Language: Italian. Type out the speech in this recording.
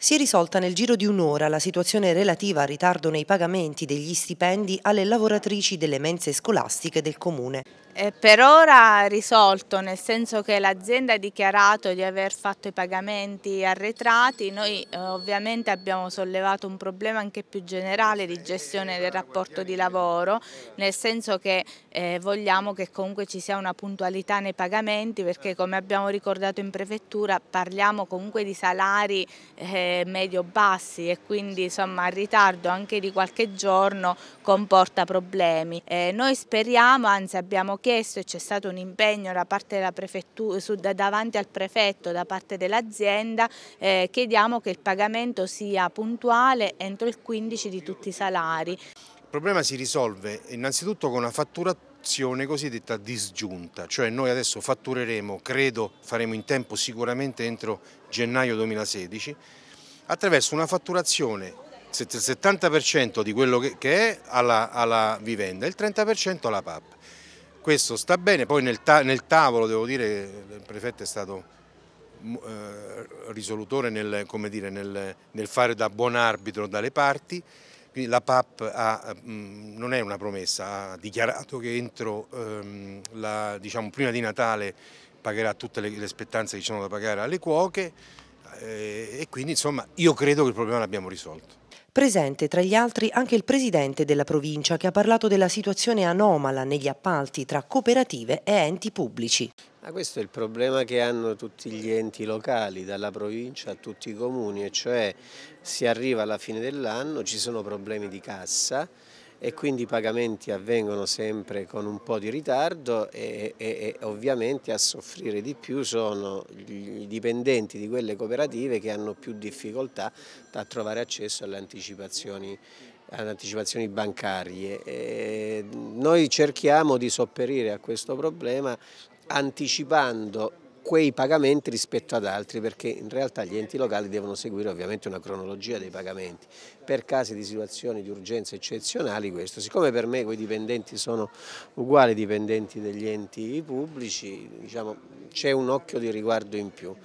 Si è risolta nel giro di un'ora la situazione relativa al ritardo nei pagamenti degli stipendi alle lavoratrici delle mense scolastiche del Comune. È per ora risolto, nel senso che l'azienda ha dichiarato di aver fatto i pagamenti arretrati, noi eh, ovviamente abbiamo sollevato un problema anche più generale di gestione del rapporto di lavoro, nel senso che eh, vogliamo che comunque ci sia una puntualità nei pagamenti perché come abbiamo ricordato in prefettura parliamo comunque di salari eh, medio-bassi e quindi insomma il ritardo anche di qualche giorno comporta problemi. Eh, noi speriamo, anzi abbiamo chiesto e c'è stato un impegno da parte della prefettura, su, davanti al prefetto, da parte dell'azienda, eh, chiediamo che il pagamento sia puntuale entro il 15 di tutti i salari. Il problema si risolve innanzitutto con una fatturazione cosiddetta disgiunta, cioè noi adesso fattureremo, credo faremo in tempo sicuramente entro gennaio 2016, attraverso una fatturazione il 70% di quello che è alla, alla vivenda e il 30% alla PAP. Questo sta bene, poi nel, ta nel, tavolo devo dire che il prefetto è stato mm, eh, risolutore nel, dire, nel, nel, fare da buon arbitro dalle parti, quindi la PAP ha, mh, mm, non è una promessa, ha dichiarato che entro ehm, la, diciamo, prima di Natale pagherà tutte le, le spettanze che ci sono da pagare alle cuoche, eh, e quindi insomma io credo che il problema l'abbiamo risolto. Presente tra gli altri anche il presidente della provincia che ha parlato della situazione anomala negli appalti tra cooperative e enti pubblici. Ma questo è il problema che hanno tutti gli enti locali, dalla provincia a tutti i comuni, e cioè si arriva alla fine dell'anno, ci sono problemi di cassa, e quindi i pagamenti avvengono sempre con un po' di ritardo e, e, e ovviamente a soffrire di più sono i dipendenti di quelle cooperative che hanno più difficoltà a trovare accesso alle anticipazioni alle anticipazioni bancarie. E noi cerchiamo di sopperire a questo problema anticipando quei pagamenti rispetto ad altri perché in realtà gli enti locali devono seguire ovviamente una cronologia dei pagamenti. Per casi di situazioni di urgenza eccezionali questo, siccome per me quei dipendenti sono uguali ai dipendenti degli enti pubblici, diciamo, c'è un occhio di riguardo in più.